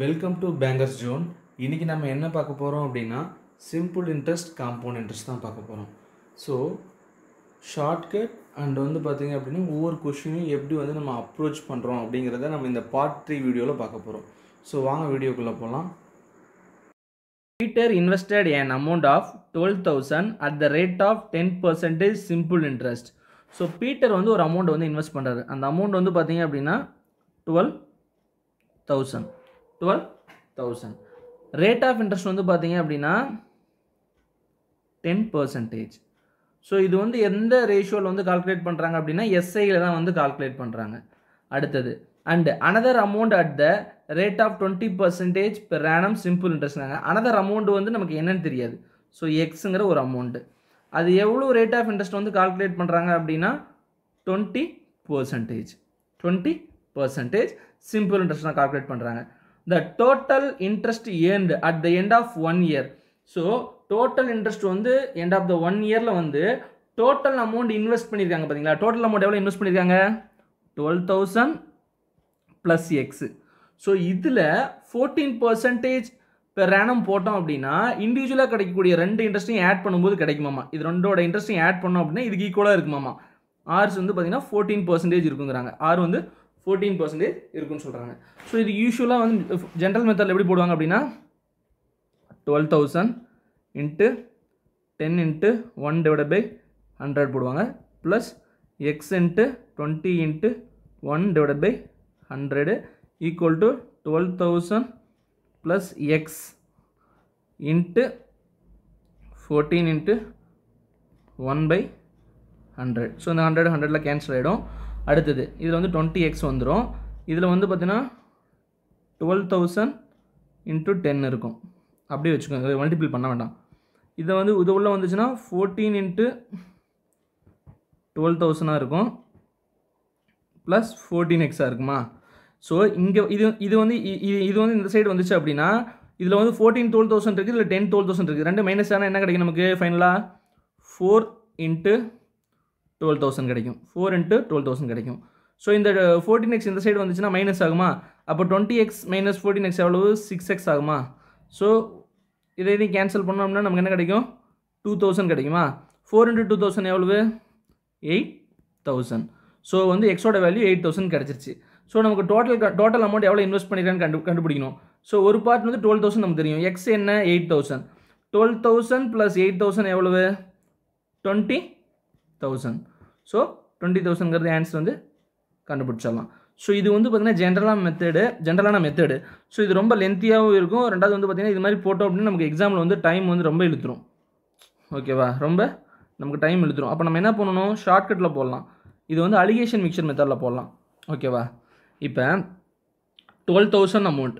welcome to bankers zone இன்றைக்கி நம்ம என்ன பார்க்க போகிறோம் அப்படின்னா சிம்பிள் இன்ட்ரெஸ்ட் காம்பவுண்ட் இன்ட்ரெஸ்ட் தான் பார்க்க போகிறோம் ஸோ ஷார்ட்கட் அண்ட் வந்து பார்த்திங்க அப்படின்னா ஒவ்வொரு கொஷினையும் எப்படி வந்து நம்ம அப்ரோச் பண்ணுறோம் அப்படிங்கிறத நம்ம இந்த பார்ட் த்ரீ வீடியோவில் பார்க்க போகிறோம் ஸோ வாங்க வீடியோக்குள்ளே போகலாம் Peter invested an amount of twelve thousand at the rate of ten percentage simple interest so Peter வந்து ஒரு அமௌண்ட் வந்து இன்வெஸ்ட் பண்ணுறாரு அந்த அமௌண்ட் வந்து பார்த்திங்க அப்படின்னா twelve thousand twelve thousand rate of interest வந்து பார்த்தீங்க அப்படின்னா டென் பர்சன்டேஜ் ஸோ இது வந்து எந்த ரேஷியோவில் வந்து கால்குலேட் பண்ணுறாங்க அப்படின்னா எஸ்ஐயில் தான் வந்து கால்குலேட் பண்ணுறாங்க அடுத்தது and another amount at the rate of twenty percentage per annum simple இன்ட்ரெஸ்ட்னாங்க அனதர் அமௌண்ட் வந்து நமக்கு என்னன்னு தெரியாது ஸோ எக்ஸுங்கிற ஒரு அமௌண்ட்டு அது எவ்வளோ ரேட் ஆஃப் இன்ட்ரெஸ்ட் வந்து கால்குலேட் பண்ணுறாங்க அப்படின்னா twenty percentage twenty percentage simple interest தான் கால்குலேட் பண்ணுறாங்க the total interest earned at the end of one year so total interest வந்து எண்ட் ஆஃப் த ஒன் இயரில் வந்து டோட்டல் அமௌண்ட் இன்வெஸ்ட் பண்ணியிருக்காங்க பார்த்தீங்களா டோட்டல் அமௌண்ட் எவ்வளோ இன்வெஸ்ட் பண்ணியிருக்காங்க twelve thousand plus x so இதில் ஃபோர்டீன் பர்சன்டேஜ் இப்போ ரேனம் போட்டோம் அப்படின்னா இண்டிவிஜுவலாக கிடைக்கக்கூடிய ரெண்டு இன்ட்ரெஸ்ட்டையும் ஆட் பண்ணும்போது கிடைக்குமாமா இது ரெண்டோட இன்ட்ரெஸ்ட்டையும் ஆட் பண்ணோம் அப்படின்னா இதுக்கு ஈக்குவலாக இருக்குமாமா ஆர்ஸ் வந்து பார்த்தீங்கன்னா ஃபோர்டீன் பர்சன்டேஜ் இருக்குங்கிறாங்க ஆர் வந்து ஃபோர்டீன் பர்சன்டேஜ் இருக்குன்னு சொல்கிறாங்க ஸோ இது யூஸ்வலாக வந்து ஜென்ரல் மெத்தடில் எப்படி போடுவாங்க அப்படின்னா twelve thousand into ten into one divide by hundred போடுவாங்க plus x into twenty into one divide by hundred equal to twelve thousand plus x into fourteen into one by hundred so இந்த hundred ஹண்ட்ரடில் cancel ஆகிடும் அடுத்தது இதில் வந்து twenty X வந்துடும் இதில் வந்து பார்த்தீங்கன்னா டுவெல் தௌசண்ட் இன்ட்டு டென் இருக்கும் அப்படியே வச்சுக்கோங்க மல்டிபிள் பண்ண வேண்டாம் இதை வந்து இது உள்ள வந்துச்சுன்னா ஃபோர்டீன் இன்ட்டு டுவெல் தௌசண்டாக இருக்கும் ப்ளஸ் ஃபோர்டீன் எக்ஸாக இருக்குமா ஸோ இங்கே இது இது வந்து இது வந்து இந்த சைடு வந்துச்சு அப்படின்னா இதில் வந்து ஃபோர்டீன் டுவெல் தௌசண்ட் இருக்குது இதில் டென் டுவெல் தௌசண்ட் இருக்குது ரெண்டு மைனஸ் ஆனால் என்ன கிடைக்கும் நமக்கு ஃபைனலாக ஃபோர் இன்ட்டு டுவெல் தௌசண்ட் கிடைக்கும் ஃபோர் இன்ட்டு டுவெல் தௌசண்ட் கிடைக்கும் ஸோ இந்த ஃபோர்டீன் uh, எக்ஸ் இந்த சைடு வந்துச்சுன்னா மைனஸ் ஆகுமா அப்போ twenty x minus fourteen x எவ்வளவு சிக்ஸ் எக்ஸ் ஆகுமா ஸோ இதை இதையும் கேன்சல் பண்ணோம்னா நமக்கு என்ன கிடைக்கும் டூ தௌசண்ட் கிடைக்குமா ஃபோர் இன்ட்டு டூ தௌசண்ட் எவ்வளவு எயிட் தௌசண்ட் ஸோ வந்து எக்ஸோட வேல்யூ எயிட் தௌசண்ட் கிடச்சிருச்சு ஸோ நமக்கு டோட்டல் டோட்டல் அமௌண்ட் எவ்வளோ இன்வெஸ்ட் பண்ணிருக்கான்னு கண்டு கண்டுபிடிக்கணும் ஸோ ஒரு பார்ட் வந்து டுவெல் தௌசண்ட் நமக்கு தெரியும் எக்ஸ் என்ன eight thousand twelve thousand plus eight thousand எவ்வளவு டுவெண்ட்டி தௌசண்ட் ஸோ டுவெண்ட்டி தௌசண்ட்ங்கிறது ஆன்சர் வந்து கண்டுபிடிச்சிடலாம் ஸோ இது வந்து பார்த்திங்கன்னா ஜென்ரலாக மெத்தடு ஜென்ரலான மெத்தடு ஸோ இது ரொம்ப லென்த்தியாகவும் இருக்கும் ரெண்டாவது வந்து பார்த்திங்கன்னா இது மாதிரி போட்டோம் அப்படின்னா நமக்கு எக்ஸாமில் வந்து டைம் வந்து ரொம்ப இழுத்துரும் ஓகேவா ரொம்ப நமக்கு டைம் இழுத்துரும் அப்போ நம்ம என்ன பண்ணணும் ஷார்ட்கட்டில் போடலாம் இது வந்து அலிகேஷன் மிக்சர் மெத்தடில் போடலாம் ஓகேவா இப்போ டுவெல் தௌசண்ட் அமௌண்ட்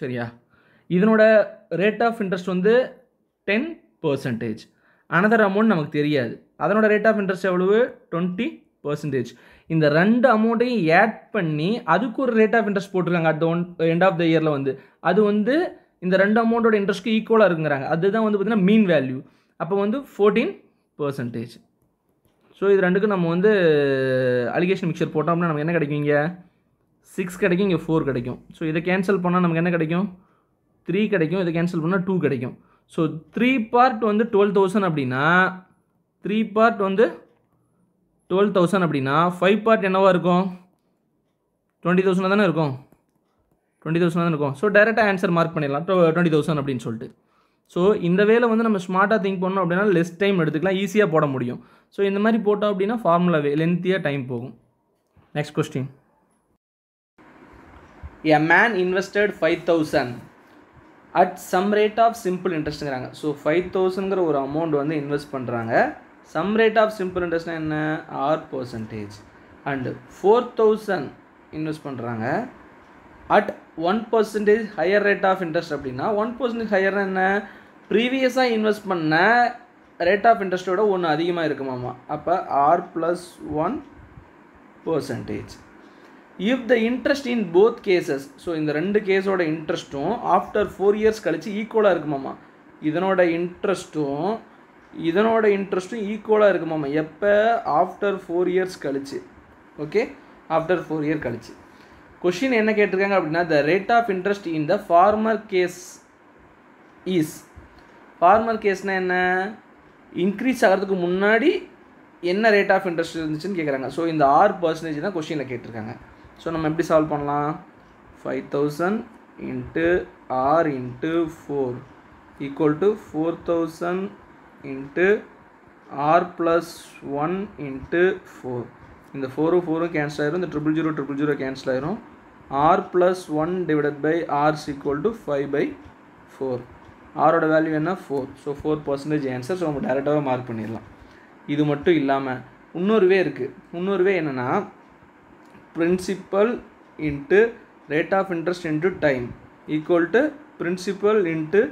சரியா இதனோட ரேட் ஆஃப் இன்ட்ரெஸ்ட் வந்து டென் பர்சன்டேஜ் அனதர் அமௌண்ட் நமக்கு தெரியாது அதனோட ரேட் ஆஃப் இன்ட்ரெஸ்ட் எவ்வளவு டுவெண்ட்டி பர்சன்டேஜ் இந்த ரெண்டு அமௌண்ட்டையும் ஆட் பண்ணி அதுக்கு ஒரு ரேட் ஆஃப் இன்ட்ரெஸ்ட் போட்டிருக்காங்க at one end of the இயரில் வந்து அது வந்து இந்த ரெண்டு அமௌண்ட்டோட இன்ட்ரெஸ்ட்க்கு ஈக்குவலாக இருக்குங்கிறாங்க அதுதான் வந்து பார்த்திங்கன்னா மீன் வேல்யூ அப்போ வந்து ஃபோர்டீன் பர்சன்டேஜ் ஸோ இது ரெண்டுக்கும் நம்ம வந்து அலிகேஷன் மிக்சர் போட்டோம்னா நமக்கு என்ன கிடைக்கும் இங்கே சிக்ஸ் கிடைக்கும் இங்கே ஃபோர் கிடைக்கும் ஸோ இதை கேன்சல் பண்ணால் நமக்கு என்ன கிடைக்கும் த்ரீ கிடைக்கும் இதை கேன்சல் பண்ணால் டூ கிடைக்கும் ஸோ த்ரீ பார்ட் வந்து டுவெல் தௌசண்ட் அப்படின்னா த்ரீ பார்ட் வந்து டுவெல் தௌசண்ட் அப்படின்னா ஃபைவ் பார்ட் என்னவாக இருக்கும் டுவெண்ட்டி தௌசண்டாக தானே இருக்கும் டுவெண்ட்டி தௌசண்ட் தான் இருக்கும் ஸோ டேரெக்டாக ஆன்சர் மார்க் பண்ணிடலாம் டுவெண்ட்டி தௌசண்ட் அப்படின்னு சொல்லிட்டு ஸோ இந்த வேலை வந்து நம்ம ஸ்மார்ட்டாக திங்க் பண்ணோம் அப்படின்னா லெஸ் டைம் எடுத்துக்கலாம் ஈஸியாக போட முடியும் ஸோ இந்த மாதிரி போட்டோம் அப்படின்னா ஃபார்முலாவே லென்த்தியாக டைம் போகும் next question a man invested five thousand at some rate of simple இன்ட்ரெஸ்ட்டுங்கிறாங்க ஸோ ஃபைவ் தௌசண்ட்ங்கிற ஒரு அமௌண்ட் வந்து இன்வெஸ்ட் பண்ணுறாங்க சம் ரேட் ஆஃப் சிம்பிள் இன்ட்ரெஸ்ட்னா என்ன R percentage and four thousand invest பண்ணுறாங்க at one percentage higher rate of interest அப்படின்னா one percentage higher என்ன ப்ரீவியஸாக இன்வெஸ்ட் பண்ண ரேட் ஆஃப் இன்ட்ரெஸ்ட்டோட ஒன்று அதிகமாக இருக்குமாமா அப்போ R plus one percentage if the interest in both cases so இந்த ரெண்டு கேஸோட இன்ட்ரெஸ்ட்டும் ஆஃப்டர் ஃபோர் இயர்ஸ் கழித்து ஈக்குவலாக இருக்குமாம்மா இதனோட இன்ட்ரெஸ்ட்டும் இதனோட இன்ட்ரெஸ்ட்டும் ஈக்குவலாக மாமா எப்போ ஆஃப்டர் ஃபோர் இயர்ஸ் கழிச்சு ஓகே ஆஃப்டர் ஃபோர் இயர் கழிச்சு கொஷின் என்ன கேட்டிருக்காங்க அப்படின்னா the rate of interest in the former case is ஃபார்மர் கேஸ்னால் என்ன இன்க்ரீஸ் ஆகிறதுக்கு முன்னாடி என்ன ரேட் ஆஃப் இன்ட்ரெஸ்ட் இருந்துச்சுன்னு கேட்குறாங்க ஸோ இந்த ஆறு பர்சன்டேஜ் தான் கொஷினில் கேட்டிருக்காங்க ஸோ நம்ம எப்படி சால்வ் பண்ணலாம் five thousand into R into four equal to four thousand into R plus one into four இந்த ஃபோரும் ஃபோரும் கேன்சல் ஆயிரும் இந்த triple zero triple zero cancel ஆயிரும் R plus one divided by R equal to five by four ஆரோட value என்ன four so four percentage answer so நம்ம டேரெக்டாகவே மார்க் பண்ணிடலாம் இது மட்டும் இல்லாமல் இன்னொரு வே இருக்குது இன்னொரு வே என்னென்னா principal into rate of interest into time equal to principal into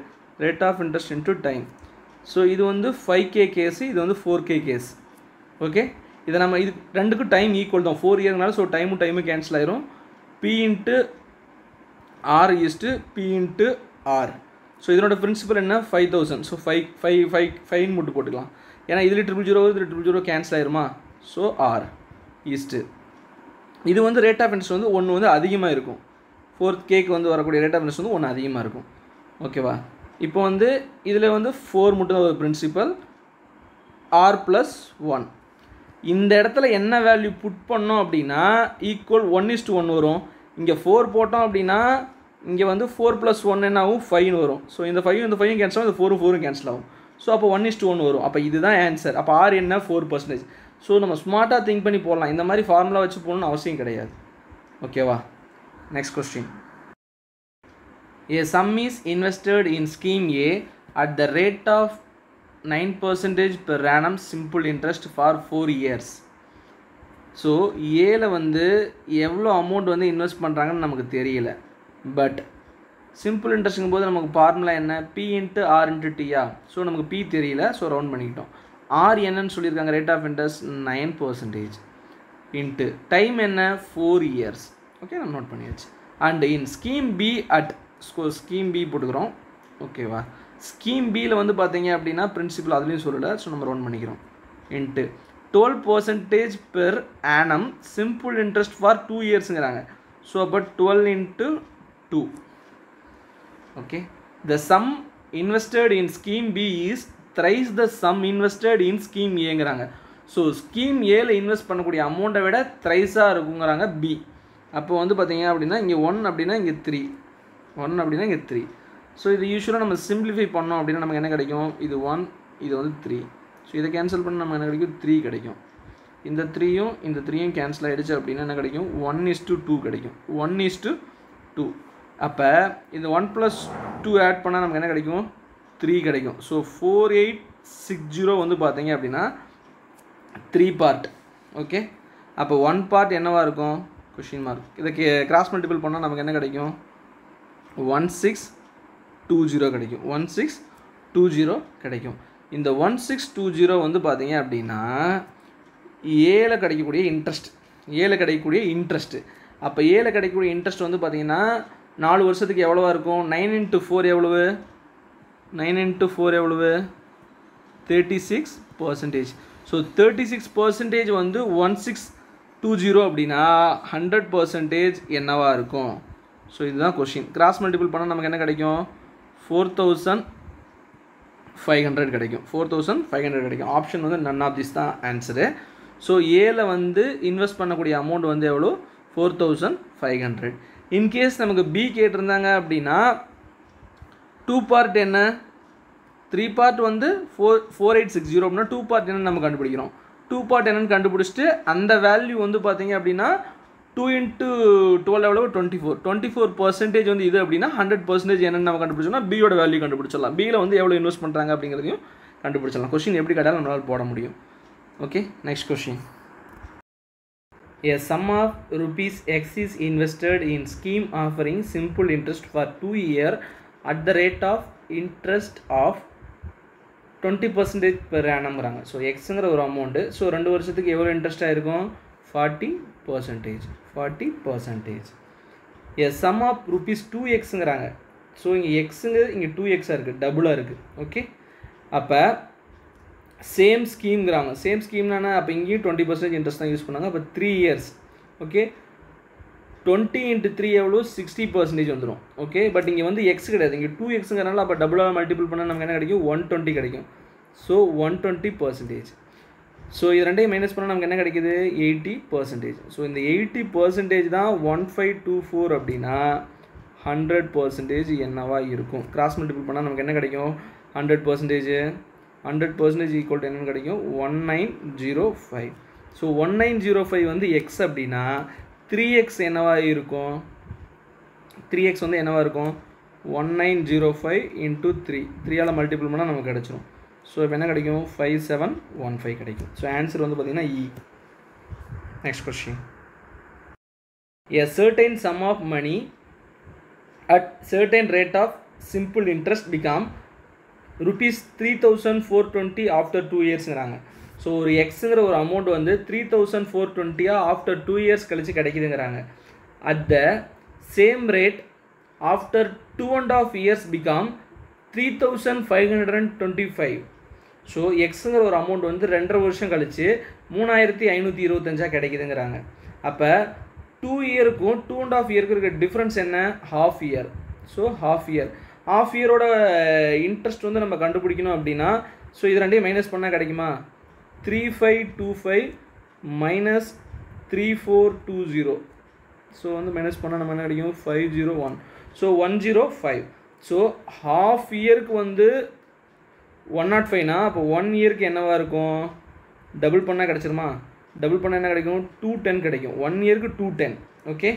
rate of interest into time so இது வந்து ஃபைவ் கே கேஸு இது வந்து ஃபோர் கே கேஸ் ஓகே இதை நம்ம இது ரெண்டுக்கும் டைம் ஈக்குவல் தான் ஃபோர் இயர்னால ஸோ டைமும் டைமும் கேன்சல் ஆயிரும் P into R is to P into R so இதனோட பிரின்சிபல் என்ன five thousand so five five five ஃபைவ்னு மட்டும் போட்டுக்கலாம் ஏன்னா இதில் ட்ரிபிள் ஜீரோ இதில் ட்ரிபிள் ஜீரோ கேன்சல் ஆயிருமா ஸோ ஆர் ஈஸ்ட்டு இது வந்து ரேட் ஆஃப் இன்ட்ரெஸ்ட் வந்து ஒன்று வந்து அதிகமாக இருக்கும் ஃபோர்த் கேக்கு வந்து வரக்கூடிய ரேட் ஆஃப் இன்ட்ரெஸ்ட் வந்து ஒன்று அதிகமாக இருக்கும் ஓகேவா இப்போ வந்து இதில் வந்து ஃபோர் மட்டும் ஒரு பிரின்சிபல் ஆர் ப்ளஸ் ஒன் இந்த இடத்துல என்ன வேல்யூ புட் பண்ணோம் அப்படின்னா ஈக்குவல் ஒன் இஸ்டு ஒன் வரும் இங்கே ஃபோர் போட்டோம் அப்படின்னா இங்கே வந்து ஃபோர் ப்ளஸ் ஒன் என்ன ஆகும் ஃபைவ்னு வரும் ஸோ இந்த ஃபைவ் இந்த ஃபைவ் கேன்சல் ஆகும் இந்த ஃபோரும் ஃபோரும் கேன்சல் ஆகும் ஸோ அப்போ ஒன் இஸ்டு ஒன் வரும் அப்போ இதுதான் ஆன்சர் அப்போ ஆர் என்ன ஃபோர் பர்சன்டேஜ் ஸோ நம்ம ஸ்மார்ட்டாக திங்க் பண்ணி போடலாம் இந்த மாதிரி ஃபார்முலா வச்சு போகணுன்னு அவசியம் கிடையாது ஓகேவா next question a sum is invested in scheme A at the rate of nine percentage per annum simple interest for four years so ஏல வந்து எவ்வளோ அமௌண்ட் வந்து இன்வெஸ்ட் பண்ணுறாங்கன்னு நமக்கு தெரியல பட் சிம்பிள் இன்ட்ரெஸ்ட்டுங்கும் போது நமக்கு ஃபார்முலா என்ன பி இன்ட்டு ஆர் இன்ட்டு டியா ஸோ நமக்கு பி தெரியல ஸோ ரவுண்ட் பண்ணிக்கிட்டோம் ஆர் என்னன்னு சொல்லியிருக்காங்க rate of interest nine percentage into time என்ன ஃபோர் இயர்ஸ் ஓகே நம்ம நோட் பண்ணியாச்சு and in scheme B at scheme B போட்டுக்கிறோம் ஓகேவா ஸ்கீம் பியில் வந்து பார்த்தீங்க அப்படின்னா பிரின்சிபல் அதுலேயும் சொல்லலை ஸோ நம்ம ரன் பண்ணிக்கிறோம் into twelve percentage per annum simple interest for two இயர்ஸுங்கிறாங்க ஸோ அப்போ twelve into two okay the sum invested in scheme B is thrice the sum invested in scheme ஏங்கிறாங்க ஸோ ஸ்கீம் ஏல invest பண்ணக்கூடிய அமௌண்ட்டை விட த்ரைஸாக இருக்குங்கிறாங்க B அப்போ வந்து பார்த்தீங்க அப்படின்னா இங்கே ஒன் அப்படின்னா இங்கே த்ரீ ஒன் அப்படின்னா இங்கே த்ரீ ஸோ இது யூஸ்வலாக நம்ம சிம்பிளிஃபை பண்ணோம் அப்படின்னா நமக்கு என்ன கிடைக்கும் இது ஒன் இது வந்து த்ரீ ஸோ இதை கேன்சல் பண்ண நம்ம என்ன கிடைக்கும் த்ரீ கிடைக்கும் இந்த த்ரீயும் இந்த த்ரீயும் கேன்சல் ஆகிடுச்சு அப்படின்னா என்ன கிடைக்கும் ஒன் இஸ் டு டூ கிடைக்கும் ஒன் இஸ் டு டூ அப்போ இந்த ஒன் ப்ளஸ் டூ ஆட் பண்ணால் நமக்கு என்ன கிடைக்கும் த்ரீ கிடைக்கும் so four eight six zero வந்து பார்த்தீங்க அப்படின்னா த்ரீ பார்ட் ஓகே அப்போ ஒன் பார்ட் என்னவாக இருக்கும் கொஷின் மார்க் இதை கிராஸ் மல்டிபிள் பண்ணால் நமக்கு என்ன கிடைக்கும் ஒன் சிக்ஸ் டூ ஜீரோ கிடைக்கும் ஒன் சிக்ஸ் டூ ஜீரோ கிடைக்கும் இந்த ஒன் சிக்ஸ் டூ ஜீரோ வந்து பார்த்தீங்க அப்படின்னா ஏழை கிடைக்கக்கூடிய இன்ட்ரெஸ்ட் ஏழை கிடைக்கக்கூடிய இன்ட்ரெஸ்ட்டு அப்போ ஏழை கிடைக்கக்கூடிய இன்ட்ரெஸ்ட் வந்து பார்த்திங்கன்னா நாலு வருஷத்துக்கு எவ்வளோவா இருக்கும் நைன் இன்ட்டு ஃபோர் எவ்வளவு நைன் இன்ட்டு ஃபோர் எவ்வளவு thirty six percentage so thirty six percentage வந்து ஒன் சிக்ஸ் டூ ஜீரோ அப்படின்னா ஹண்ட்ரட் பர்சன்டேஜ் என்னவாக இருக்கும் ஸோ இதுதான் கொஷின் கிராஸ் மல்டிபிள் பண்ணால் நமக்கு என்ன கிடைக்கும் ஃபோர் தௌசண்ட் ஃபைவ் ஹண்ட்ரட் கிடைக்கும் ஃபோர் தௌசண்ட் ஃபைவ் ஹண்ட்ரட் கிடைக்கும் ஆப்ஷன் வந்து நன் ஆஃப் திஸ் தான் ஆன்சரு ஸோ ஏல வந்து இன்வெஸ்ட் பண்ணக்கூடிய அமௌண்ட் வந்து எவ்வளோ four thousand five hundred in case நமக்கு பி கேட்டிருந்தாங்க அப்படின்னா டூ பார்ட் என்ன த்ரீ பார்ட் வந்து four four eight six zero அப்படின்னா டூ பார்ட் என்னன்னு நம்ம கண்டுபிடிக்கிறோம் டூ பார்ட் என்னன்னு கண்டுபிடிச்சிட்டு அந்த வேல்யூ வந்து பார்த்தீங்க அப்படின்னா டூ இன்ட்டு டுவெல் எவ்வளவு twenty four twenty four percentage வந்து இது அப்படின்னா ஹண்ட்ரட் பர்சன்டேஜ் என்னென்ன நம்ம கண்டுபிடிச்சோம்னா பியோட வேல்யூ கண்டுபிடிச்சிடலாம் பியில் வந்து எவ்வளோ இன்வெஸ்ட் பண்ணுறாங்க அப்படிங்கிறதையும் கண்டுபிடிச்சிடலாம் கொஷின் எப்படி கேட்டாலும் நம்மளால் போட முடியும் okay next question a sum of rupees x is invested in scheme offering simple interest for two year at the rate of interest of twenty percentage per ஆனம்ங்கிறாங்க ஸோ எக்ஸுங்கிற ஒரு அமௌண்ட்டு ஸோ ரெண்டு வருஷத்துக்கு எவ்வளோ இன்ட்ரெஸ்ட்டாக இருக்கும் forty percentage forty percentage yes sum of rupees two எக்ஸுங்கிறாங்க so இங்கே எக்ஸுங்கிறது இங்கே டூ எக்ஸாக இருக்குது டபுளாக இருக்குது ஓகே அப்போ சேம் ஸ்கீம்ங்கிறாங்க சேம் ஸ்கீம்னா அப்போ இங்கேயும் டுவெண்ட்டி பர்சன்டேஜ் இன்ட்ரெஸ்ட் தான் யூஸ் பண்ணாங்க அப்போ three years okay twenty into three எவ்வளோ சிக்ஸ்டி பர்சன்டேஜ் வந்துடும் ஓகே பட் இங்கே வந்து எக்ஸ் கிடையாது இங்கே டூ எக்ஸுங்கிறனால அப்போ டபுளாக மல்டிபிள் பண்ணால் நமக்கு என்ன கிடைக்கும் ஒன் டுவெண்ட்டி கிடைக்கும் so one twenty percentage so இது ரெண்டையும் மைனஸ் பண்ணால் நமக்கு என்ன கிடைக்கிது எயிட்டி பர்சன்டேஜ் ஸோ இந்த எயிட்டி பர்சன்டேஜ் தான் ஒன் ஃபைவ் டூ ஃபோர் அப்படின்னா ஹண்ட்ரட் பர்சன்டேஜ் என்னவா இருக்கும் கிராஸ் மல்டிபிள் பண்ணால் நமக்கு என்ன கிடைக்கும் hundred percentage hundred percentage equal to என்னென்னு கிடைக்கும் one nine zero five so one nine zero five வந்து எக்ஸ் அப்படின்னா த்ரீ எக்ஸ் என்னவா இருக்கும் த்ரீ எக்ஸ் வந்து என்னவா இருக்கும் one nine zero five into three த்ரீயால் மல்டிபிள் பண்ணால் நமக்கு கிடச்சிரும் ஸோ இப்போ என்ன கிடைக்கும் ஃபைவ் செவன் ஒன் ஃபைவ் கிடைக்கும் ஸோ ஆன்சர் வந்து பார்த்திங்கன்னா இ next question a certain sum of money at certain rate of simple interest become rupees three thousand four twenty after two இயர்ஸ்ங்கிறாங்க ஸோ ஒரு எக்ஸுங்கிற ஒரு அமௌண்ட் வந்து த்ரீ தௌசண்ட் ஃபோர் டுவெண்ட்டியாக ஆஃப்டர் டூ இயர்ஸ் கழித்து கிடைக்குதுங்கிறாங்க at the same rate after two and of years become three thousand five hundred and twenty five so எக்ஸுங்கிற ஒரு அமௌண்ட் வந்து ரெண்டரை வருஷம் கழித்து மூணாயிரத்தி ஐநூற்றி இருபத்தஞ்சா கிடைக்குதுங்கிறாங்க அப்போ டூ இயருக்கும் டூ அண்ட் ஆஃப் இயருக்கு இருக்கிற டிஃப்ரென்ஸ் என்ன half year so half year half இயரோட இன்ட்ரெஸ்ட் வந்து நம்ம கண்டுபிடிக்கணும் அப்படின்னா ஸோ இது ரெண்டையும் மைனஸ் பண்ணால் கிடைக்குமா three five two five minus three four two zero so வந்து மைனஸ் பண்ணால் நம்ம என்ன கிடைக்கும் five zero one so one zero five so half இயருக்கு வந்து ஒன் நாட் ஃபைவ்னா அப்போ ஒன் இயருக்கு என்னவாக இருக்கும் டபுள் பண்ணால் கிடச்சிருமா டபுள் பண்ணால் என்ன கிடைக்கும் டூ டென் கிடைக்கும் ஒன் இயருக்கு டூ டென் ஓகே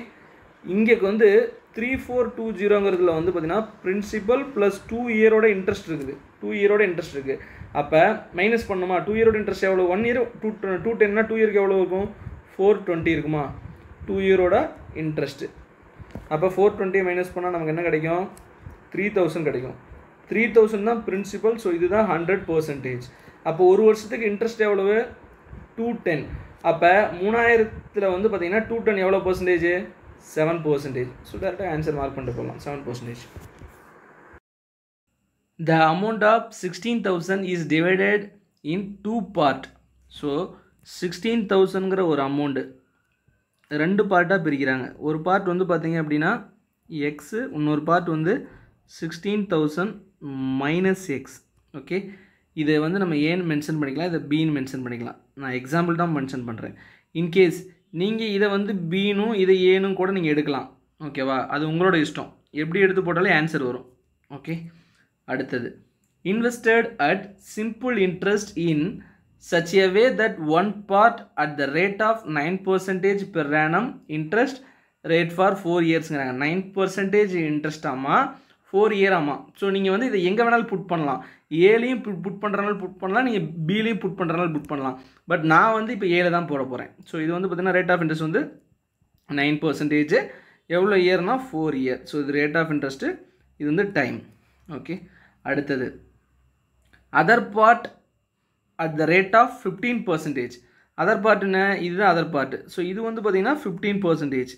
இங்கே வந்து த்ரீ ஃபோர் டூ ஜீரோங்கிறதுல வந்து பார்த்திங்கன்னா பிரின்சிபல் ப்ளஸ் டூ இயரோட இன்ட்ரெஸ்ட் இருக்குது டூ இயரோட இன்ட்ரெஸ்ட் இருக்குது அப்போ மைனஸ் பண்ணுமா டூ இயரோட இன்ட்ரெஸ்ட் எவ்வளோ ஒன் இயர் டூ டூ டென்னா டூ இயருக்கு எவ்வளோ இருக்கும் ஃபோர் டுவெண்ட்டி இருக்குமா டூ இயரோட இன்ட்ரெஸ்ட்டு அப்போ ஃபோர் டுவெண்ட்டி மைனஸ் பண்ணால் நமக்கு என்ன கிடைக்கும் த்ரீ தௌசண்ட் கிடைக்கும் த்ரீ தௌசண்ட் தான் பிரின்சிபல் ஸோ இதுதான் ஹண்ட்ரட் பர்சன்டேஜ் அப்போ ஒரு வருஷத்துக்கு இன்ட்ரெஸ்ட் எவ்வளவு டூ டென் அப்போ மூணாயிரத்தில் வந்து பார்த்தீங்கன்னா டூ டென் எவ்வளோ பர்சன்டேஜ் செவன் பர்சன்டேஜ் ஸோ டேரெக்டாக ஆன்சர் மார்க் பண்ணிட்டு போகலாம் seven percentage the amount of sixteen thousand is divided in two part so sixteen தௌசண்ட்கிற ஒரு அமௌண்ட்டு ரெண்டு பார்ட்டாக பிரிக்கிறாங்க ஒரு பார்ட் வந்து பார்த்திங்க அப்படின்னா எக்ஸு இன்னொரு பார்ட் வந்து sixteen thousand minus x okay இதை வந்து நம்ம ஏன்னு மென்ஷன் பண்ணிக்கலாம் இதை பின்னு மென்ஷன் பண்ணிக்கலாம் நான் எக்ஸாம்பிள் தான் மென்ஷன் பண்ணுறேன் இன்கேஸ் நீங்கள் இதை வந்து பீனும் இதை ஏனும் கூட நீங்கள் எடுக்கலாம் ஓகேவா அது உங்களோட இஷ்டம் எப்படி எடுத்து போட்டாலே ஆன்சர் வரும் ஓகே அடுத்தது invested at simple interest in such a way that one part at the rate of nine percentage per annum interest rate for four இயர்ஸுங்கிறாங்க நைன் பர்சன்டேஜ் இன்ட்ரெஸ்டாமா ஃபோர் இயர் ஆமாம் ஸோ நீங்கள் வந்து இதை எங்கே வேணாலும் புட் பண்ணலாம் ஏலையும் புட் புட் பண்ணுறனாலும் புட் பண்ணலாம் நீங்கள் பிலையும் புட் பண்ணுறனாலும் புட் பண்ணலாம் பட் நான் வந்து இப்போ ஏழை தான் போட போகிறேன் ஸோ இது வந்து பார்த்திங்கன்னா ரேட் ஆஃப் இன்ட்ரெஸ்ட் வந்து நைன் பர்சன்டேஜ் எவ்வளோ இயர்னா ஃபோர் இயர் ஸோ இது ரேட் ஆஃப் இன்ட்ரெஸ்ட்டு இது வந்து டைம் ஓகே அடுத்தது other part at the rate of fifteen percentage other பார்ட்டுன்னு இதுதான் அதர் பார்ட்டு ஸோ இது வந்து பார்த்திங்கன்னா fifteen percentage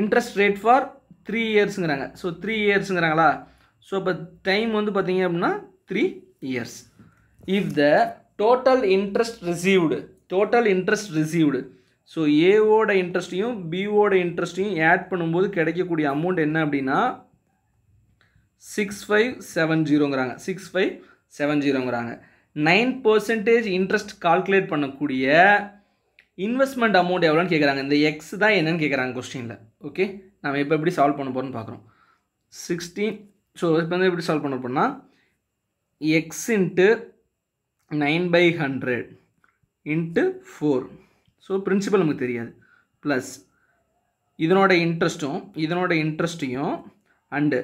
interest rate for three இயர்ஸுங்கிறாங்க ஸோ த்ரீ இயர்ஸுங்கிறாங்களா ஸோ இப்போ டைம் வந்து பார்த்தீங்க அப்படின்னா three years if the total interest received total interest received so ஏவோட இன்ட்ரெஸ்ட்டையும் பிஓட இன்ட்ரெஸ்ட்டையும் ஆட் பண்ணும்போது கிடைக்கக்கூடிய அமௌண்ட் என்ன அப்படின்னா சிக்ஸ் ஃபைவ் செவன் ஜீரோங்கிறாங்க சிக்ஸ் ஃபைவ் செவன் ஜீரோங்கிறாங்க நைன் பர்சன்டேஜ் இன்ட்ரெஸ்ட் கால்குலேட் பண்ணக்கூடிய இன்வெஸ்ட்மெண்ட் அமௌண்ட் எவ்வளோன்னு கேட்குறாங்க இந்த எக்ஸ் தான் என்னன்னு கேட்குறாங்க கொஸ்டினில் ஓகே நம்ம இப்போ எப்படி சால்வ் பண்ண போகிறோம்னு பார்க்குறோம் சிக்ஸ்டீன் ஸோ இப்போ வந்து எப்படி சால்வ் பண்ண போகிறோம்னா x into nine by hundred into four so principal நமக்கு தெரியாது ப்ளஸ் இதனோட இன்ட்ரெஸ்ட்டும் இதனோட இன்ட்ரெஸ்ட்டையும் and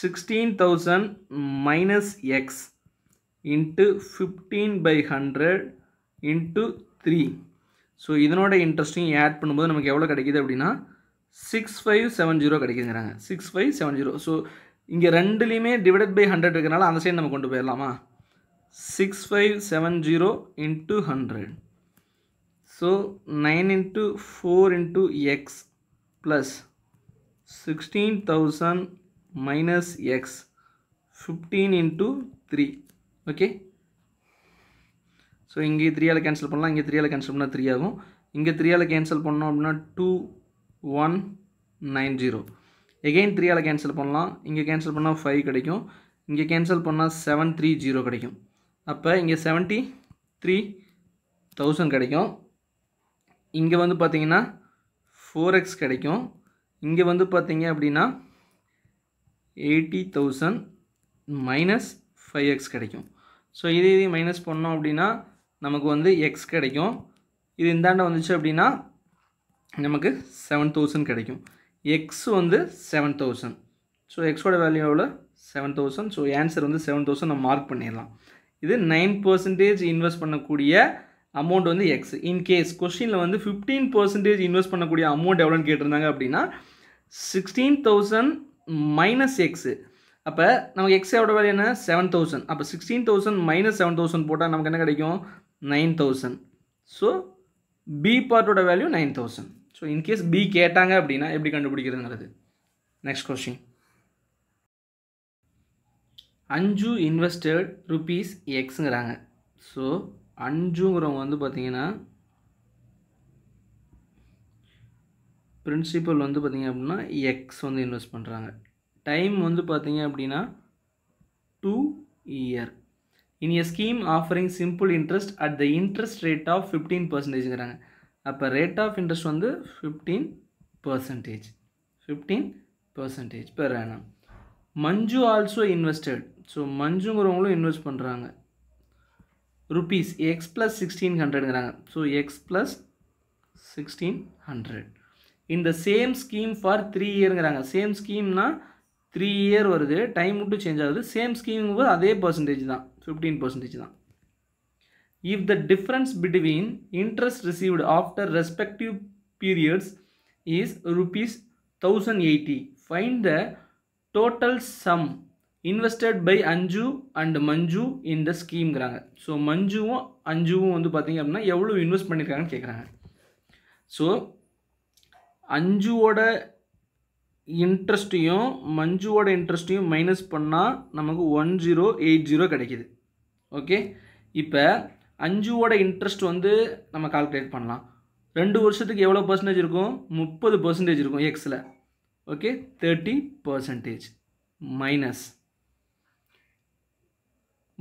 sixteen thousand minus x into fifteen by hundred into three so இதனோட இன்ட்ரெஸ்ட்டையும் ஆட் பண்ணும்போது நமக்கு எவ்வளோ கிடைக்கிது அப்படின்னா சிக்ஸ் ஃபைவ் செவன் ஜீரோ கிடைக்குங்கிறாங்க six five seven zero so இங்கே ரெண்டுலேயுமே டிவைடட் பை ஹண்ட்ரட் இருக்கிறனால அந்த சைடு நம்ம கொண்டு போயிடலாமா six five seven zero into hundred so nine into four into x plus sixteen thousand minus x fifteen into three okay so இங்கே த்ரீயால் cancel பண்ணலாம் இங்கே த்ரீயால் கேன்சல் பண்ணால் த்ரீ ஆகும் இங்கே த்ரீயால் கேன்சல் பண்ணோம் அப்படின்னா two one nine zero again த்ரீயால் கேன்சல் பண்ணலாம் இங்கே கேன்சல் பண்ணால் ஃபைவ் கிடைக்கும் இங்கே கேன்சல் பண்ணால் செவன் த்ரீ ஜீரோ கிடைக்கும் அப்போ இங்கே செவன்ட்டி த்ரீ தௌசண்ட் கிடைக்கும் இங்கே வந்து பார்த்தீங்கன்னா ஃபோர் எக்ஸ் கிடைக்கும் இங்கே வந்து பார்த்தீங்க அப்படின்னா eighty thousand minus five x கிடைக்கும் ஸோ இதே இது மைனஸ் பண்ணோம் அப்படின்னா நமக்கு வந்து எக்ஸ் கிடைக்கும் இது இந்தாண்ட வந்துச்சு அப்படின்னா நமக்கு செவன் தௌசண்ட் கிடைக்கும் எக்ஸ் வந்து செவன் தௌசண்ட் ஸோ எக்ஸோட வேல்யூ எவ்வளோ செவன் தௌசண்ட் ஸோ ஆன்சர் வந்து செவன் தௌசண்ட் நம்ம மார்க் பண்ணிடலாம் இது நைன் பர்சன்டேஜ் இன்வெஸ்ட் பண்ணக்கூடிய அமௌண்ட் வந்து எக்ஸ் இன்கேஸ் கொஸ்டினில் வந்து ஃபிஃப்டீன் பர்சன்டேஜ் இன்வெஸ்ட் பண்ணக்கூடிய அமௌண்ட் எவ்வளோன்னு கேட்டிருந்தாங்க அப்படின்னா சிக்ஸ்டீன் தௌசண்ட் மைனஸ் எக்ஸு அப்போ நமக்கு எக்ஸ் எவ்வளோ வேலை என்ன செவன் தௌசண்ட் அப்போ sixteen thousand minus seven thousand போட்டால் நமக்கு என்ன கிடைக்கும் நைன் தௌசண்ட் ஸோ பி பார்ட்டோட value nine thousand so in case B கேட்டாங்க அப்படின்னா எப்படி கண்டுபிடிக்கிறதுங்கிறது next question Anju invested rupees எக்ஸுங்கிறாங்க ஸோ அஞ்சுங்கிறவங்க வந்து பார்த்திங்கன்னா பிரின்சிபல் வந்து பார்த்திங்க அப்படின்னா எக்ஸ் வந்து இன்வெஸ்ட் பண்ணுறாங்க டைம் வந்து பார்த்திங்க அப்படின்னா two year in a scheme offering simple interest at the interest rate of fifteen பர்சன்டேஜ்ங்கிறாங்க அப்போ ரேட் ஆஃப் இன்ட்ரெஸ்ட் வந்து fifteen percentage fifteen percentage per Manju also invested so மஞ்சுங்கிறவங்களும் இன்வெஸ்ட் பண்ணுறாங்க ருபீஸ் எக்ஸ் ப்ளஸ் சிக்ஸ்டீன் ஹண்ட்ரடுங்கிறாங்க so x plus sixteen hundred இந்த same scheme for three இயருங்கிறாங்க same ஸ்கீம்னா three year வருது டைம் மட்டும் சேஞ்ச் ஆகுது சேம் ஸ்கீம் அதே பர்சன்டேஜ் தான் ஃபிஃப்டீன் பர்சன்டேஜ் தான் if the difference between interest received after respective periods is rupees 1080 find the total sum invested by Anju and Manju இந்த ஸ்கீம்ங்கிறாங்க ஸோ மஞ்சுவும் அஞ்சுவும் வந்து பார்த்திங்க அப்படின்னா எவ்வளோ இன்வெஸ்ட் பண்ணியிருக்காங்கன்னு கேட்குறாங்க ஸோ அஞ்சுவோட இன்ட்ரெஸ்ட்டையும் மஞ்சுவோட இன்ட்ரெஸ்ட்டையும் மைனஸ் பண்ணால் நமக்கு ஒன் ஜீரோ எயிட் ஜீரோ கிடைக்கிது ஓகே இப்போ அஞ்சுவோட இன்ட்ரெஸ்ட் வந்து நம்ம கால்குலேட் பண்ணலாம் ரெண்டு வருஷத்துக்கு எவ்வளோ பர்சன்டேஜ் இருக்கும் முப்பது பர்சன்டேஜ் இருக்கும் எக்ஸில் okay thirty percentage minus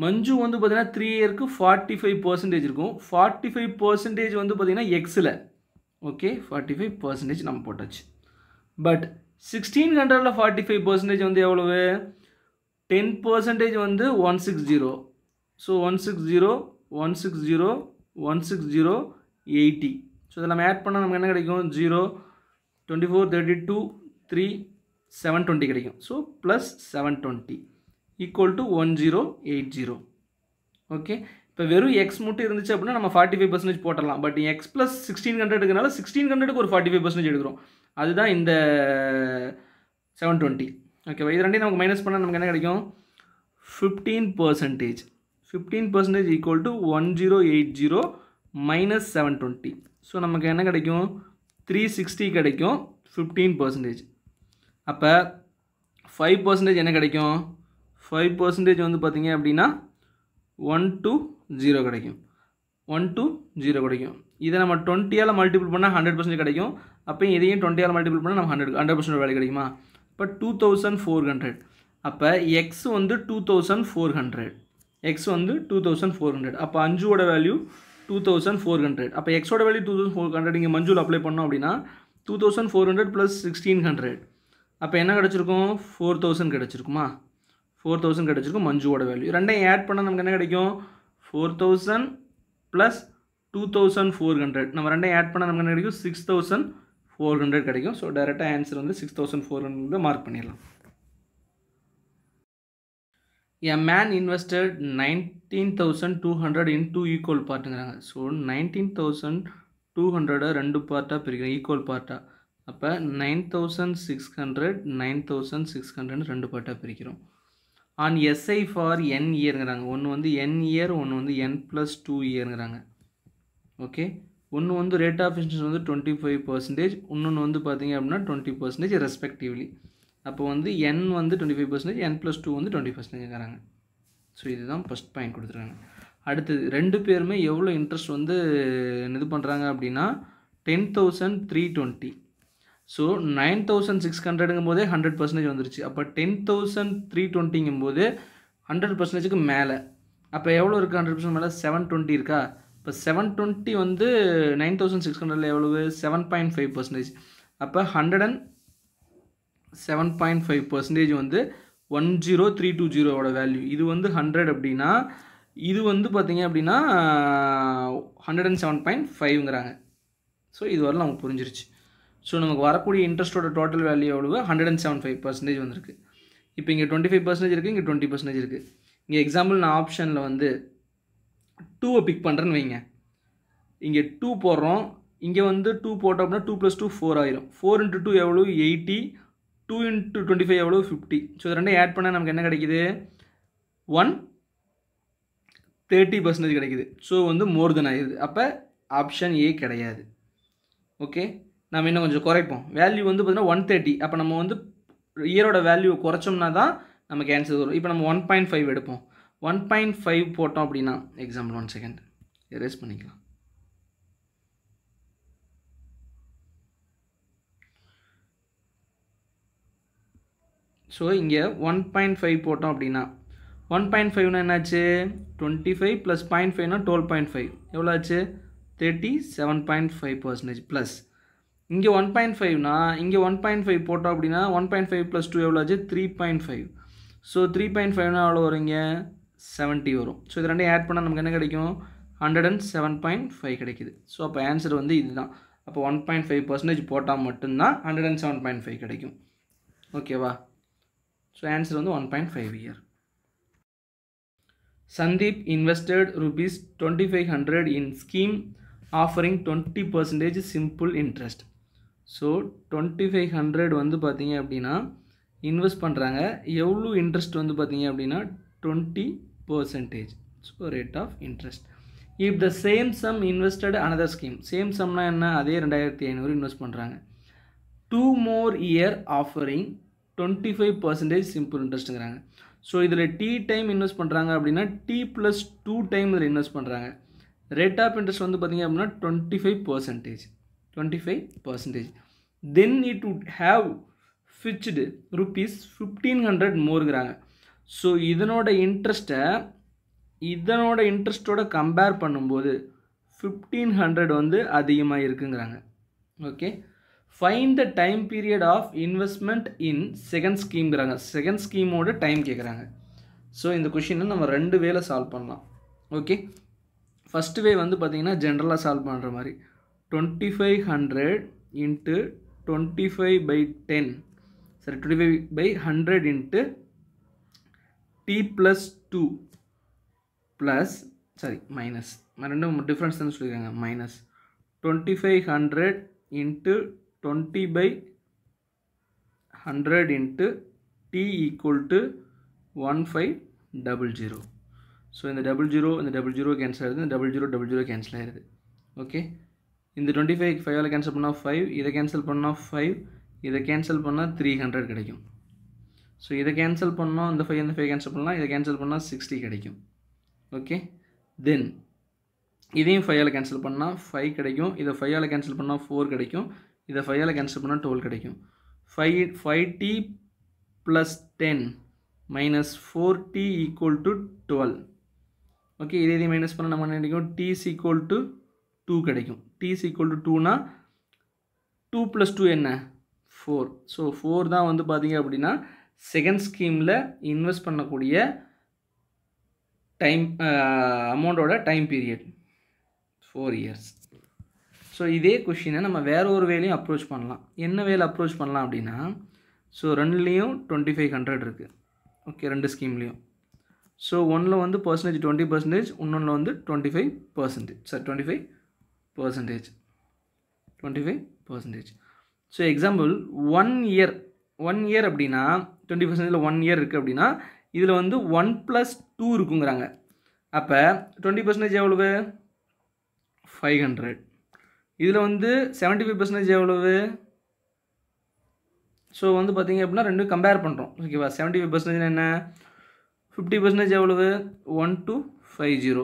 Manju வந்து பார்த்தீங்கன்னா த்ரீ இயருக்கு ஃபார்ட்டி ஃபைவ் பர்சன்டேஜ் இருக்கும் ஃபார்ட்டி ஃபைவ் பர்சன்டேஜ் வந்து பார்த்தீங்கன்னா எக்ஸில் ஓகே ஃபார்ட்டி ஃபைவ் பர்சன்டேஜ் நம்ம போட்டாச்சு பட் சிக்ஸ்டீன் ஹண்ட்ரடில் ஃபார்ட்டி ஃபைவ் பர்சன்டேஜ் வந்து எவ்வளவு டென் பர்சன்டேஜ் வந்து one six zero so one six zero one six zero one six zero eighty so இதை நம்ம ஆட் பண்ணால் நமக்கு என்ன கிடைக்கும் zero twenty four thirty two three seven twenty கிடைக்கும் so plus seven twenty equal to one zero eight zero okay இப்போ வெறும் x மட்டும் இருந்துச்சு அப்படின்னா நம்ம ஃபார்ட்டி ஃபைவ் பர்சன்டேஜ் போட்டலாம் பட் எக்ஸ் ப்ளஸ் சிக்ஸ்டீன் ஹண்ட்ரடுக்குனால சிக்ஸ்டீன் ஹண்ட்ரடுக்கு ஒரு ஃபார்ட்டி ஃபைவ் பர்சன்டேஜ் எடுக்கிறோம் அதுதான் இந்த செவன் டுவெண்ட்டி ஓகேவா இது ரெண்டையும் நமக்கு மைனஸ் பண்ணால் நமக்கு என்ன கிடைக்கும் fifteen percentage fifteen percentage equal to one zero eight zero minus seven twenty so நமக்கு என்ன கிடைக்கும் த்ரீ சிக்ஸ்டி கிடைக்கும் ஃபிஃப்டீன் பர்சன்டேஜ் அப்போ ஃபைவ் பர்சன்டேஜ் என்ன கிடைக்கும் ஃபைவ் பர்சன்டேஜ் வந்து பார்த்திங்க அப்படின்னா ஒன் டூ ஜீரோ கிடைக்கும் ஒன் டூ ஜீரோ கிடைக்கும் இதை நம்ம டுவெண்ட்டியால் மல்டிபிள் பண்ணால் ஹண்ட்ரட் பர்சன்டேஜ் கிடைக்கும் அப்போ இதையும் டுவெண்ட்டியால் மல்டிபிள் பண்ணால் நம்ம ஹண்ட்ரட் ஹண்ட்ரட் பர்சன்ட் வேலை கிடைக்குமா இப்போ டூ தௌசண்ட் ஃபோர் ஹண்ட்ரட் அப்போ எக்ஸ் வந்து two thousand four hundred x வந்து டூ தௌசண்ட் ஃபோர் ஹண்ட்ரட் அப்போ அஞ்சுவோட value two thousand four hundred அப்போ எக்ஸோட value two thousand four hundred இங்கே மஞ்சூல் அப்ளை பண்ணோம் அப்படின்னா two thousand four hundred plus sixteen hundred அப்போ என்ன கிடச்சிருக்கும் ஃபோர் தௌசண்ட் கிடச்சிருக்குமா ஃபோர் தௌசண்ட் கிடச்சிருக்கும் மஞ்சுவோட வேல்யூ ரெண்டையும் ஆட் பண்ணால் நமக்கு என்ன கிடைக்கும் four thousand plus two thousand four hundred நம்ம ரெண்டையும் ஆட் பண்ணால் நமக்கு என்ன கிடைக்கும் சிக்ஸ் தௌசண்ட் ஃபோர் ஹண்ட்ரட் கிடைக்கும் ஸோ டேரெக்டாக ஆன்சர் வந்து six thousand four hundred mark பண்ணிடலாம் a man invested nineteen thousand two hundred in two equal பார்ட்டுங்கிறாங்க ஸோ நைன்டீன் தௌசண்ட் டூ ஹண்ட்ரடை ரெண்டு பார்ட்டாக பிரிக்கிறேன் ஈக்குவல் பார்ட்டாக அப்போ nine thousand six hundred nine thousand six ஹண்ட்ரட்னு ரெண்டு பார்ட்டாக பிரிக்கிறோம் ஆன் எஸ்ஐ ஃபார் என் இயருங்கிறாங்க ஒன்று வந்து என் இயர் ஒன்று வந்து என் ப்ளஸ் டூ இயருங்கிறாங்க ஓகே ஒன்று வந்து ரேட் ஆஃப் இன்ட்ரெஸ்ட் வந்து டுவெண்ட்டி ஃபைவ் பர்சன்டேஜ் இன்னொன்று வந்து பார்த்தீங்க அப்படின்னா டுவெண்ட்டி பர்சன்டேஜ் ரெஸ்பெக்டிவ்லி அப்போ வந்து என் வந்து twenty five percentage n plus two வந்து டுவெண்ட்டி பர்சன்டேஜ் கேட்குறாங்க ஸோ இதுதான் ஃபஸ்ட் பாயிண்ட் கொடுத்துருக்காங்க அடுத்தது ரெண்டு பேருமே எவ்வளோ இன்ட்ரெஸ்ட் வந்து இது பண்ணுறாங்க அப்படின்னா ten thousand three twenty so nine thousand six ஹண்ட்ரடுங்கும் போதே ஹண்ட்ரட் பர்சன்டேஜ் வந்துருச்சு அப்போ டென் தௌசண்ட் த்ரீ டுவெண்ட்டிங்கும் போது ஹண்ட்ரட் பர்சன்டேஜுக்கு மேலே அப்போ எவ்வளோ இருக்குது ஹண்ட்ரட் பர்சன்ட் மேலே செவன் டுவெண்ட்டி இருக்கா இப்போ செவன் டுவெண்ட்டி வந்து நைன் தௌசண்ட் சிக்ஸ் ஹண்ட்ரடில் எவ்வளவு செவன் பாயிண்ட் ஃபைவ் பர்சன்டேஜ் அப்போ hundred and seven point five percentage வந்து ஒன் ஜீரோ த்ரீ டூ ஜீரோவோட வேல்யூ இது வந்து ஹண்ட்ரட் அப்படின்னா இது வந்து பார்த்திங்க அப்படின்னா ஹண்ட்ரட் அண்ட் செவன் பாயிண்ட் ஃபைவ்ங்கிறாங்க ஸோ இதுவரை நமக்கு புரிஞ்சிருச்சு ஸோ நமக்கு வரக்கூடிய இன்ட்ரெஸ்டோட டோட்டல் வேல்யூ எவ்வளவு hundred and seven five percentage வந்திருக்கு இப்போ இங்கே டுவெண்ட்டி ஃபைவ் பர்சன்டேஜ் இருக்குது இங்கே டுவெண்ட்டி பர்சன்டேஜ் இருக்குது இங்கே எக்ஸாம்பிள் நான் ஆப்ஷனில் வந்து டூவை பிக் பண்ணுறேன்னு வைங்க இங்கே டூ போடுறோம் இங்கே வந்து டூ போட்டோம் அப்படின்னா டூ ப்ளஸ் டூ ஃபோர் ஆயிரும் ஃபோர் இன்ட்டு டூ எவ்வளோ eighty two into twenty five எவ்வளோ ஃபிஃப்டி ஸோ இது ரெண்டையும் ஆட் பண்ணால் நமக்கு என்ன கிடைக்கிது ஒன் தேர்ட்டி பர்சன்டேஜ் கிடைக்குது ஸோ வந்து மோர் தென் ஆயிடுது அப்போ ஆப்ஷன் ஏ கிடையாது ஓகே நம்ம இன்னும் கொஞ்சம் குறைப்போம் வேல்யூ வந்து பார்த்தீங்கன்னா ஒன் தேர்ட்டி அப்போ நம்ம வந்து இயரோட வேல்யூ குறைச்சோம்னா தான் நமக்கு ஆன்சர் வரும் இப்போ நம்ம ஒன் பாயிண்ட் ஃபைவ் எடுப்போம் ஒன் பாயிண்ட் ஃபைவ் போட்டோம் அப்படின்னா எக்ஸாம்பிள் ஒன் செகண்ட் எரேஸ் பண்ணிக்கலாம் ஸோ இங்கே ஒன் பாயிண்ட் ஃபைவ் போட்டோம் அப்படின்னா ஒன் பாயிண்ட் ஃபைவ்னா என்னாச்சு டுவெண்ட்டி ஃபைவ் ப்ளஸ் பாயிண்ட் ஃபைவ்னா டுவெல் பாயிண்ட் ஃபைவ் எவ்வளோ ஆச்சு thirty seven point five percentage plus இங்கே ஒன் பாயிண்ட் ஃபைவ்னா இங்கே ஒன் பாயிண்ட் ஃபைவ் போட்டோம் அப்படின்னா one point five plus two எவ்வளோ ஆச்சு three point five so three point ஃபைவ்னா எவ்வளோ வருங்க செவன்ட்டி வரும் ஸோ இது ரெண்டையும் ஆட் பண்ணால் நமக்கு என்ன கிடைக்கும் hundred and seven point five கிடைக்குது ஸோ அப்போ ஆன்சர் வந்து இதுதான் அப்போ ஒன் பாயிண்ட் ஃபைவ் பர்சன்டேஜ் போட்டால் மட்டும்தான் hundred and seven point five கிடைக்கும் ஓகேவா ஸோ ஆன்சர் வந்து one point five year Sandeep invested rupees twenty five hundred in scheme offering twenty percentage simple interest so twenty five hundred வந்து பார்த்தீங்க அப்படின்னா invest பண்ணுறாங்க எவ்வளோ இன்ட்ரெஸ்ட் வந்து பார்த்தீங்க அப்படின்னா twenty percentage so rate of interest if the same sum invested another scheme same சம்னால் என்ன அதே ரெண்டாயிரத்தி ஐநூறு இன்வெஸ்ட் பண்ணுறாங்க two more year offering twenty five percentage simple இன்ட்ரெஸ்ட்டுங்கிறாங்க ஸோ இதில் டி டைம் இன்வெஸ்ட் பண்ணுறாங்க அப்படின்னா டி ப்ளஸ் டூ டைம் இதில் இன்வெஸ்ட் பண்ணுறாங்க ரேட் ஆஃப் இன்ட்ரெஸ்ட் வந்து பார்த்திங்க அப்படின்னா twenty five percentage twenty five percentage then it would have fixed rupees fifteen hundred மோருங்கிறாங்க ஸோ இதனோட இன்ட்ரெஸ்ட்டை இதனோட இன்ட்ரெஸ்ட்டோட கம்பேர் பண்ணும்போது ஃபிஃப்டீன் ஹண்ட்ரட் வந்து அதிகமாக இருக்குங்கிறாங்க okay fine the time period of investment in second ஸ்கீம்ங்கிறாங்க செகண்ட் ஸ்கீமோட டைம் கேட்குறாங்க ஸோ இந்த கொஷினை நம்ம ரெண்டு வேலை சால்வ் பண்ணலாம் ஓகே ஃபஸ்ட் வே வந்து பார்த்திங்கன்னா ஜென்ரலாக சால்வ் பண்ணுற மாதிரி twenty five hundred into twenty five by ten சரி twenty five by hundred into t plus two plus sorry minus ரெண்டும் டிஃப்ரென்ஸ் தான் சொல்லியிருக்காங்க minus twenty five hundred into twenty by hundred into t equal to one five double zero so இந்த double zero இந்த double zero cancel ஆயிடுது இந்த double zero double zero cancel ஆயிடுது okay இந்த twenty five ஃபைவால் cancel பண்ணால் five இதை cancel பண்ணால் ஃபைவ் இதை கேன்சல் பண்ணால் த்ரீ ஹண்ட்ரட் கிடைக்கும் ஸோ இதை கேன்சல் பண்ணால் இந்த ஃபைவ் இந்த ஃபைவ் கேன்சல் பண்ணலாம் இதை கேன்சல் பண்ணால் சிக்ஸ்டி கிடைக்கும் ஓகே தென் இதையும் ஃபைவால் கேன்சல் பண்ணால் ஃபைவ் கிடைக்கும் இதை ஃபைவால் கேன்சல் பண்ணால் ஃபோர் கிடைக்கும் இதை ஃபைவால் கேன்சல் பண்ணால் டுவெல் கிடைக்கும் five five t plus ten minus four t equal to twelve okay இதே இதே மைனஸ் பண்ண நம்ம என்ன கிடைக்கும் டி ஈக்குவல் டு டூ கிடைக்கும் டி ஈக்குவல் டு டூனா டூ ப்ளஸ் டூ என்ன ஃபோர் ஸோ ஃபோர் தான் வந்து பார்த்தீங்க அப்படின்னா செகண்ட் ஸ்கீமில் இன்வெஸ்ட் பண்ணக்கூடிய டைம் அமௌண்ட்டோட time period four years so இதே கொஷினை நம்ம வேறு ஒரு வேலையும் அப்ரோச் பண்ணலாம் என்ன வேலை அப்ரோச் பண்ணலாம் அப்படின்னா ஸோ ரெண்டுலேயும் டுவெண்ட்டி ஃபைவ் ஹண்ட்ரட் இருக்குது ஓகே ரெண்டு ஸ்கீம்லேயும் ஸோ ஒன்றில் வந்து பர்சன்டேஜ் டுவெண்ட்டி பர்சன்டேஜ் இன்னொன்றில் வந்து twenty five percentage sir twenty five percentage twenty five percentage so example one year one year அப்படின்னா டுவெண்ட்டி பர்சன்டேஜில் ஒன் இயர் இருக்குது அப்படின்னா இதில் வந்து ஒன் ப்ளஸ் டூ இருக்குங்கிறாங்க அப்போ டுவெண்ட்டி பர்சன்டேஜ் எவ்வளவு ஃபைவ் ஹண்ட்ரட் இதில் வந்து செவன்ட்டி ஃபைவ் பர்சன்டேஜ் எவ்வளவு ஸோ வந்து பார்த்திங்க அப்படின்னா ரெண்டும் கம்பேர் பண்ணுறோம் ஓகேவா செவன்ட்டி ஃபைவ் பர்சன்டேஜ் என்ன ஃபிஃப்டி பர்சன்டேஜ் எவ்வளவு ஒன் டூ ஃபைவ் ஜீரோ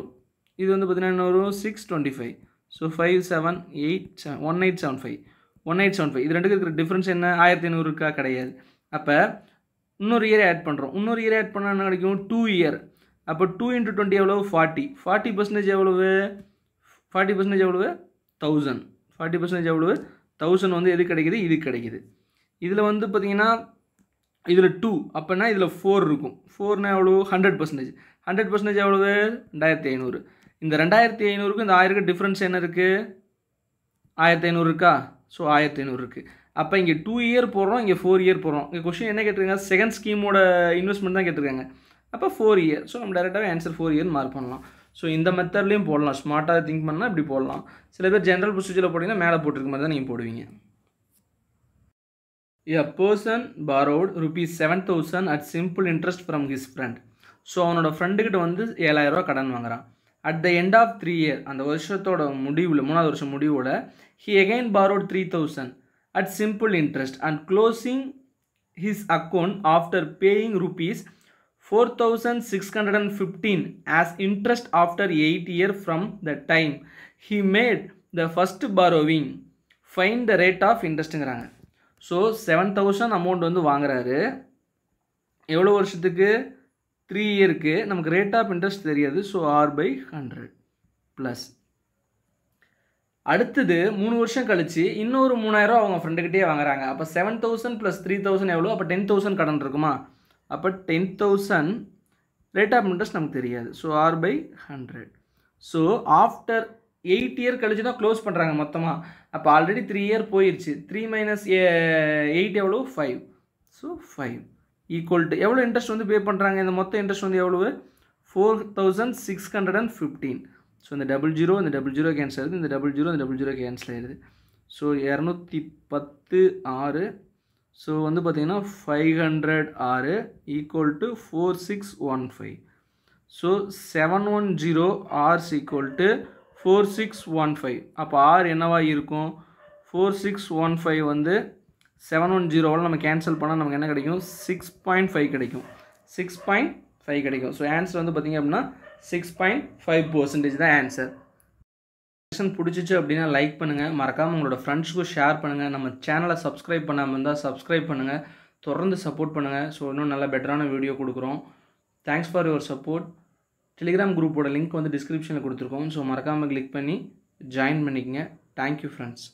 இது வந்து பார்த்திங்கன்னா வரும் six twenty five so five seven eight seven one eight seven five one eight seven five இது ரெண்டுக்கு இருக்கிற டிஃப்ரென்ஸ் என்ன ஆயிரத்தி ஐநூறு இருக்கா கிடையாது அப்போ இன்னொரு இயர் ஆட் பண்ணுறோம் இன்னொரு இயர் ஆட் பண்ணால் என்ன கிடைக்கும் டூ இயர் அப்போ டூ இன்ட்டு டுவெண்ட்டி எவ்வளவு ஃபார்ட்டி ஃபார்ட்டி பர்சன்டேஜ் எவ்வளவு ஃபார்ட்டி பர்சன்டேஜ் எவ்வளவு தௌசண்ட் ஃபார்ட்டி பர்சன்டேஜ் எவ்வளவு தௌசண்ட் வந்து எது கிடைக்கிது இது கிடைக்கிது இதில் வந்து பார்த்தீங்கன்னா இதில் டூ அப்போனா இதில் ஃபோர் இருக்கும் ஃபோர்னா எவ்வளோ ஹண்ட்ரட் பர்சன்டேஜ் ஹண்ட்ரட் பர்சன்டேஜ் எவ்வளவு ரெண்டாயிரத்தி ஐநூறு இந்த ரெண்டாயிரத்தி ஐநூறுக்கும் இந்த ஆயிரம் டிஃப்ரென்ஸ் என்ன இருக்குது ஆயிரத்தி ஐநூறு இருக்கா ஸோ ஆயிரத்தி ஐநூறு இருக்குது அப்போ இங்கே டூ இயர் போடுறோம் இங்கே ஃபோர் இயர் போடுறோம் இங்கே கொஷின் என்ன கேட்டிருக்காங்க செகண்ட் ஸ்கீமோட இன்வெஸ்ட்மெண்ட் தான் கேட்டிருக்காங்க அப்போ ஃபோர் இயர் ஸோ நம்ம டேரெக்டாகவே ஆன்சர் ஃபோர் இயர்னு மார்க் பண்ணலாம் ஸோ இந்த மெத்தட்லேயும் போடலாம் ஸ்மார்ட்டாக திங்க் பண்ணால் இப்படி போடலாம் சில பேர் ஜென்ரல் ப்ரொசீஜரில் போட்டிங்கன்னா மேலே போட்டிருக்க மாதிரி தான் நீங்கள் போடுவீங்க a person borrowed rupees seven thousand at simple interest from his friend so அவனோட ஃப்ரெண்டுக்கிட்ட வந்து ஏழாயிரரூவா கடன் வாங்குறான் at the end of three year அந்த வருஷத்தோட முடிவில் மூணாவது வருஷம் முடிவோட he again borrowed three thousand at simple interest and closing his account after paying rupees four thousand six hundred and fifteen as interest after eight year from the time he made the first borrowing find the rate of இன்ட்ரெஸ்ட்டுங்கிறாங்க so seven thousand amount வந்து வாங்குறாரு எவ்வளோ வருஷத்துக்கு three இயருக்கு நமக்கு rate of interest தெரியாது so r by hundred plus அடுத்தது மூணு வருஷம் கழித்து இன்னொரு மூணாயிரம் அவங்க ஃப்ரெண்டுக்கிட்டே வாங்குறாங்க அப்போ seven thousand plus three thousand எவ்வளோ அப்போ டென் தௌசண்ட் கடன் இருக்குமா அப்போ ten thousand rate of interest நமக்கு தெரியாது so r by hundred so after eight year கழிச்சு தான் க்ளோஸ் பண்ணுறாங்க மொத்தமாக அப்போ ஆல்ரெடி த்ரீ இயர் போயிடுச்சு த்ரீ மைனஸ் எயிட் எவ்வளோ five so five equal to எவ்வளோ இன்ட்ரெஸ்ட் வந்து பே பண்ணுறாங்க இந்த மொத்த இன்ட்ரெஸ்ட் வந்து எவ்வளவு four thousand six hundred and fifteen so இந்த டபுள் ஜீரோ இந்த டபுள் ஜீரோ கேன்சல் ஆகுது இந்த டபுள் ஜீரோ இந்த டபுள் ஜீரோ கேன்சல் ஆயிருது ஸோ இரநூத்தி பத்து ஆறு ஸோ வந்து பார்த்திங்கன்னா ஃபைவ் ஹண்ட்ரட் ஆறு equal to four six one five so seven one zero r's equal to four six one five அப்போ ஆர் என்னவாக இருக்கும் ஃபோர் சிக்ஸ் ஒன் ஃபைவ் வந்து செவன் ஒன் ஜீரோவில் நம்ம கேன்சல் பண்ணால் நமக்கு என்ன கிடைக்கும் சிக்ஸ் பாயிண்ட் ஃபைவ் கிடைக்கும் சிக்ஸ் பாயிண்ட் ஃபைவ் கிடைக்கும் ஸோ ஆன்சர் வந்து பார்த்திங்க அப்படின்னா சிக்ஸ் பாயிண்ட் ஃபைவ் பர்சன்டேஜ் தான் ஆன்சர் செக்ஷன் பிடிச்சிச்சு அப்படின்னா லைக் பண்ணுங்கள் மறக்காமல் உங்களோட ஃப்ரெண்ட்ஸுக்கும் ஷேர் பண்ணுங்கள் நம்ம சேனலை சப்ஸ்கிரைப் பண்ணாமல் இருந்தால் சப்ஸ்கிரைப் பண்ணுங்கள் தொடர்ந்து சப்போர்ட் பண்ணுங்கள் ஸோ இன்னும் நல்ல பெட்டரான வீடியோ கொடுக்குறோம் thanks for your support Telegram குரூப்போட லிங்க் வந்து டிஸ்கிரிப்ஷனில் கொடுத்துருக்கோம் ஸோ மறக்காமல் கிளிக் பண்ணி ஜாயின் பண்ணிக்கங்க தேங்க்யூ ஃப்ரெண்ட்ஸ்